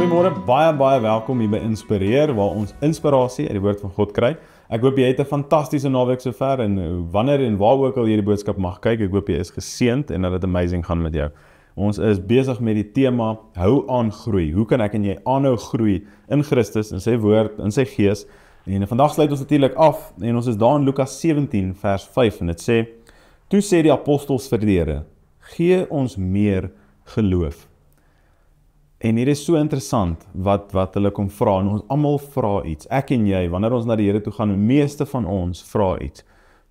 Goeiemôre, baie baie welkom hier by Inspireer waar ons inspirasie uit die woord van God kry. Ek hoop jy het 'n fantastiese naweek sover en eh, wanneer en waar ook al jy die boodskap mag kyk, ek hoop jy is geseënd en dat dit amazing gaan met jou. Ons is besig met die tema hou aan groei. Hoe kan ek en jy aanhou groei in Christus en sy woord en sy gees? En vandag sluit ons natuurlik af en ons is daar in Lukas 17 vers 5 en dit sê: Toe sê die apostels vir die Here: "Gee ons meer geloof." En hier is so interessant wat wat hulle kom vra en ons almal vra iets. Ek en jy wanneer ons na die Here toe gaan, die meeste van ons vra iets.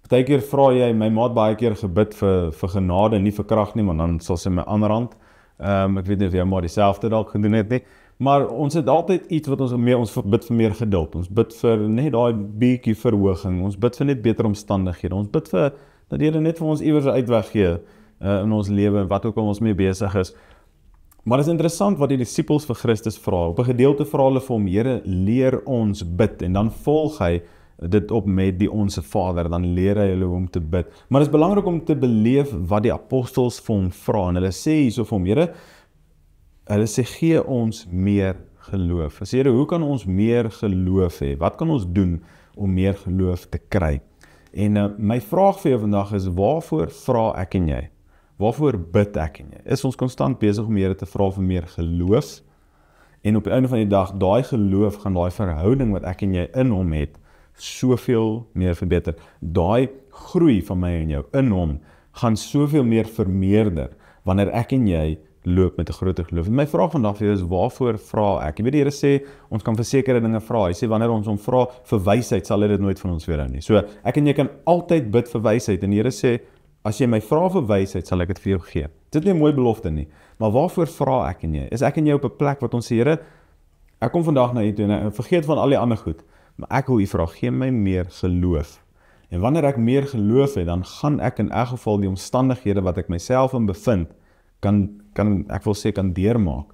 Partykeer vra jy my maat baie keer gebid vir vir genade, nie vir krag nie, want dan sal sy my aanrand. Ehm um, ek weet nie of jy maar dieselfde dalk gedoen het nie, maar ons het altyd iets wat ons mee ons bid vir meer geduld. Ons bid vir net daai bietjie verhoging. Ons bid vir net beter omstandighede. Ons bid vir dat die Here net vir ons iewers uitweg gee uh, in ons lewe en wat ook al ons mee besig is. Maar dit is interessant wat die disippels vir Christus vra. Op 'n gedeelte vra hulle vir hom: "Here, leer ons bid." En dan volg hy dit op met die Onse Vader, dan leer hy hulle om te bid. Maar dit is belangrik om te beleef wat die apostels vir hom vra. En hulle sê hierso vir hom: "Here, hulle sê gee ons meer geloof." As Here, hoe kan ons meer geloof hê? Wat kan ons doen om meer geloof te kry? En uh, my vraag vir jou vandag is: Waarvoor vra ek en jy? waarvoor bid ek en jy? Is ons konstant besig om Here te vra vir meer geloof? En op die einde van die dag, daai geloof gaan daai verhouding wat ek en jy in hom het, soveel meer verbeter. Daai groei van my en jou in hom gaan soveel meer vermeerder wanneer ek en jy loop met 'n groter geloof. En my vraag vandag vir jou is waarvoor vra ek? Jy weet die Here sê ons kan versekerde dinge vra. Hy sê wanneer ons hom vra vir wysheid, sal hy dit nooit van ons weerhou nie. So ek en jy kan altyd bid vir wysheid en die Here sê as jy my vra vir wysheid, sal ek dit vir jou gee. Dit is nie 'n mooi belofte nie, maar waarvoor vra ek en jy? Is ek en jy op 'n plek wat ons sê, Here, ek kom vandag na U toe en vergeet van al die ander goed, maar ek wil U vra, gee my meer geloof. En wanneer ek meer geloof het, dan gaan ek in elk geval die omstandighede wat ek myself in bevind kan kan ek wil sê kan deurmaak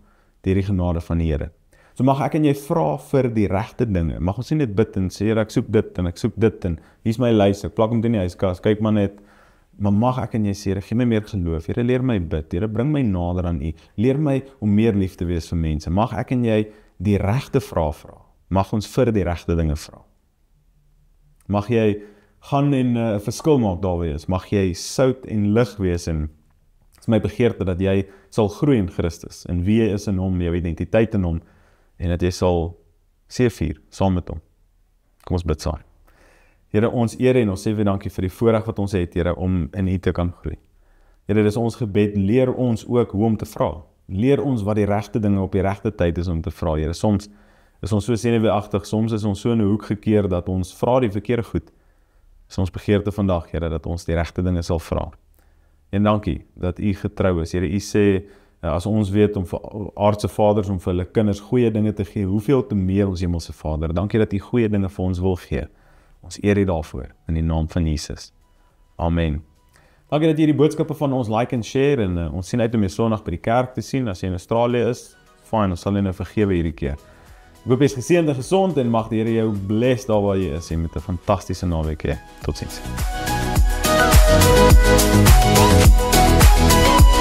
deur die genade van die Here. So mag ek en jy vra vir die regte dinge. Mag ons nie net bid en sê ek soek dit en ek soek dit en hier's my lys. Ek plak hom teen die yskas. Kyk maar net. Maar mag ek en jy sê, gee my meer geloof. Here leer my bid. Here bring my nader aan U. Leer my om meer lief te wees vir mense. Mag ek en jy die regte vrae vra. Mag ons vir die regte dinge vra. Mag jy gaan en 'n uh, eh, verskil maak daar waar jy is. Mag jy sout en lig wees en is my begeerte dat jy sal groei in Christus en wie jy is in Hom, jou identiteit in Hom en dat jy sal seëvier saam met Hom. Kom ons bid saam. Here ons eer en ons sê vir dankie vir die voorreg wat ons het Here om in U te kan groei. Here dis ons gebed leer ons ook hoe om te vra. Leer ons wat die regte dinge op die regte tyd is om te vra Here. Soms is ons so senuweeagtig, soms is ons so in 'n hoek gekeer dat ons vra die verkeerde goed. Is ons begeerte vandag Here dat ons die regte dinge sal vra. En dankie dat U getrou is. Here U sê eh, as ons weet om vir aardse vaders om vir hulle kinders goeie dinge te gee, hoeveel te meer ons hemelse Vader. Dankie dat U goeie dinge vir ons wil gee. Ons eer dit daarvoor in die naam van Jesus. Amen. Dankie dat jy hierdie boodskappe van ons like en share en uh, ons sien uit om jou Sondag by die kerk te sien as jy in Australië is. Fyn, ons sal jou vergewe hierdie keer. Ek hoop jy is geseënd en gesond en mag die Here jou bless daar waar jy is en met 'n fantastiese naweek hê. Totsiens. Thank you.